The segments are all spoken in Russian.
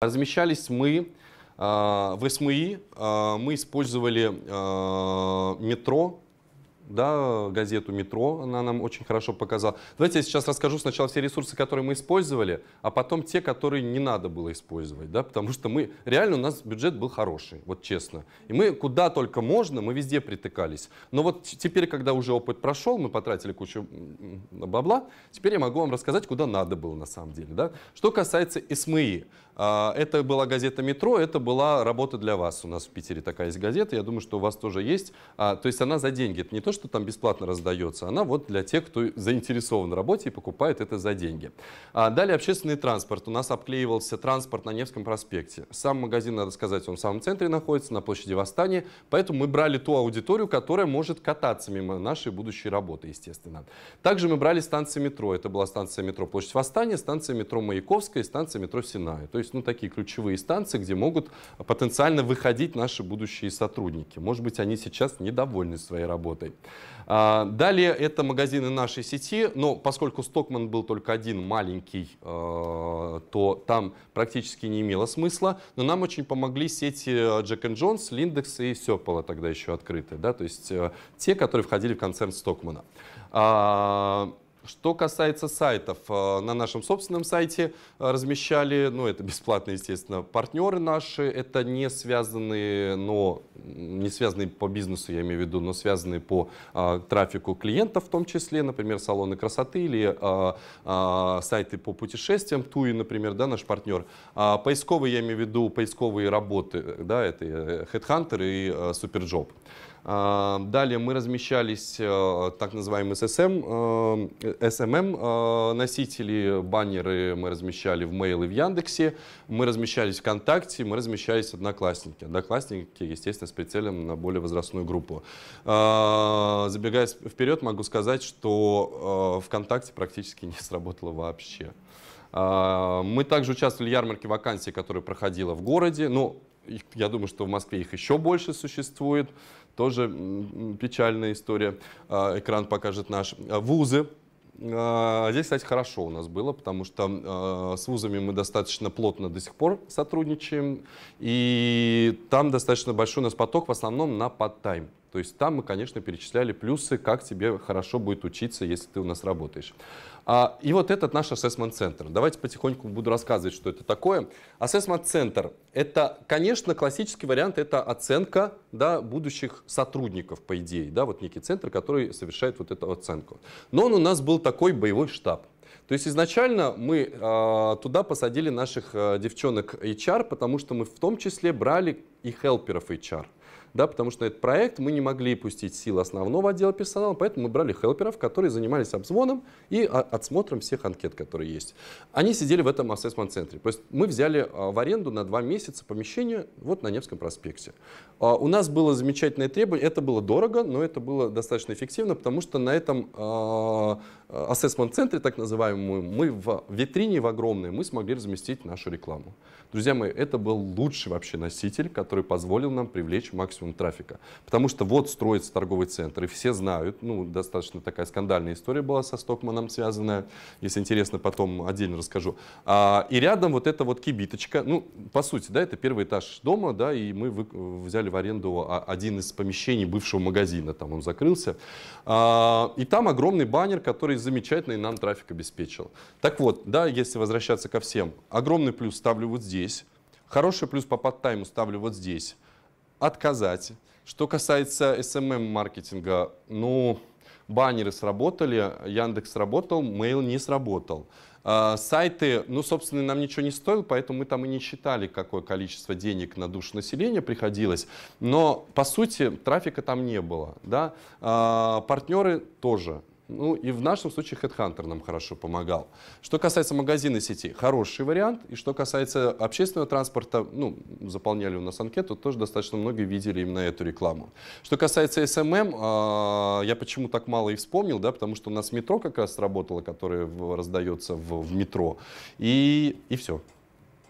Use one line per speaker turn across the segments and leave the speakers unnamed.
Размещались мы а, в СМИ, эм а, мы использовали а, метро, да, газету «Метро», она нам очень хорошо показала. Давайте я сейчас расскажу сначала все ресурсы, которые мы использовали, а потом те, которые не надо было использовать, да, потому что мы, реально у нас бюджет был хороший, вот честно. И мы куда только можно, мы везде притыкались. Но вот теперь, когда уже опыт прошел, мы потратили кучу бабла, теперь я могу вам рассказать, куда надо было на самом деле, да. Что касается СМИ, а, это была газета «Метро», это была работа для вас. У нас в Питере такая есть газета, я думаю, что у вас тоже есть. А, то есть она за деньги. Это не то, что что там бесплатно раздается, она вот для тех, кто заинтересован в работе и покупает это за деньги. А далее общественный транспорт. У нас обклеивался транспорт на Невском проспекте. Сам магазин, надо сказать, он в самом центре находится, на площади Восстания, поэтому мы брали ту аудиторию, которая может кататься мимо нашей будущей работы, естественно. Также мы брали станции метро. Это была станция метро Площадь Восстания, станция метро Маяковская и станция метро Синая. То есть, ну, такие ключевые станции, где могут потенциально выходить наши будущие сотрудники. Может быть, они сейчас недовольны своей работой. А, далее это магазины нашей сети, но поскольку Стокман был только один маленький, а, то там практически не имело смысла, но нам очень помогли сети Джек энд Джонс, Линдекс и Сёпола тогда еще открыты, да, то есть э, те, которые входили в концерн Стокмана. А, что касается сайтов, э, на нашем собственном сайте э, размещали, ну это бесплатно, естественно, партнеры наши, это не связанные, но не связанные по бизнесу, я имею в виду, но связанные по а, трафику клиентов в том числе, например, салоны красоты или а, а, сайты по путешествиям, Туи, например, да, наш партнер. А, поисковые, я имею в виду, поисковые работы, да, это Headhunter и а, Superjob. А, далее мы размещались э, так называемые SSM, SMM носители, баннеры мы размещали в Mail и в Яндексе, мы размещались ВКонтакте, мы размещались в Одноклассники. Одноклассники, естественно, с прицелем на более возрастную группу. А, забегая вперед, могу сказать, что э, ВКонтакте практически не сработало вообще. А, мы также участвовали в ярмарке вакансий, которая проходила в городе. Ну, я думаю, что в Москве их еще больше существует. Тоже печальная история. А, экран покажет наш. А, вузы. Здесь, кстати, хорошо у нас было, потому что с вузами мы достаточно плотно до сих пор сотрудничаем. И там достаточно большой у нас поток, в основном на подтайм. То есть там мы, конечно, перечисляли плюсы, как тебе хорошо будет учиться, если ты у нас работаешь. А, и вот этот наш ассессмент-центр. Давайте потихоньку буду рассказывать, что это такое. Ассессмент-центр – это, конечно, классический вариант, это оценка да, будущих сотрудников, по идее. Да, вот некий центр, который совершает вот эту оценку. Но он у нас был такой боевой штаб. То есть изначально мы э, туда посадили наших э, девчонок HR, потому что мы в том числе брали и хелперов HR да, потому что этот проект мы не могли пустить силы основного отдела персонала, поэтому мы брали хелперов, которые занимались обзвоном и а, отсмотром всех анкет, которые есть. Они сидели в этом ассессмент-центре. То есть мы взяли а, в аренду на два месяца помещение вот на Невском проспекте. А, у нас было замечательное требование, это было дорого, но это было достаточно эффективно, потому что на этом ассессмент-центре, так называемом, мы в витрине в огромной, мы смогли разместить нашу рекламу. Друзья мои, это был лучший вообще носитель, который позволил нам привлечь максимум максимум трафика. Потому что вот строится торговый центр, и все знают, ну, достаточно такая скандальная история была со Стокманом связанная, если интересно, потом отдельно расскажу. А, и рядом вот эта вот кибиточка, ну, по сути, да, это первый этаж дома, да, и мы вы, взяли в аренду а, один из помещений бывшего магазина, там он закрылся. А, и там огромный баннер, который замечательный нам трафик обеспечил. Так вот, да, если возвращаться ко всем, огромный плюс ставлю вот здесь, хороший плюс по подтайму ставлю вот здесь отказать. Что касается SMM-маркетинга, эм ну, баннеры сработали, Яндекс сработал, Mail не сработал. А, сайты, ну, собственно, нам ничего не стоило, поэтому мы там и не считали, какое количество денег на душу населения приходилось. Но, по сути, трафика там не было. Да? А, партнеры тоже ну и в нашем случае HeadHunter нам хорошо помогал. Что касается магазина сети, хороший вариант. И что касается общественного транспорта, ну, заполняли у нас анкету, тоже достаточно многие видели именно эту рекламу. Что касается SMM, эм эм, а, я почему так мало и вспомнил, да, потому что у нас метро как раз работало, которое раздается в, в метро. И, и все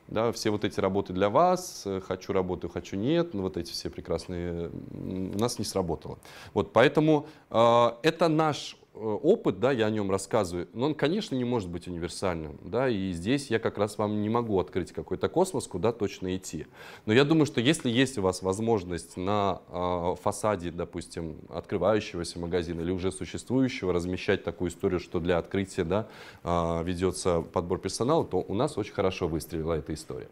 да, все вот эти работы для вас, э, хочу работаю, хочу нет, ну, вот эти все прекрасные, у нас не сработало. Вот, поэтому э, это наш Э, опыт, да, я о нем рассказываю, но он, конечно, не может быть универсальным, да, и здесь я как раз вам не могу открыть какой-то космос, куда точно идти. Но я думаю, что если есть у вас возможность на э, фасаде, допустим, открывающегося магазина или уже существующего размещать такую историю, что для открытия, да, э, а, ведется подбор персонала, то у нас очень хорошо выстрелила эта история.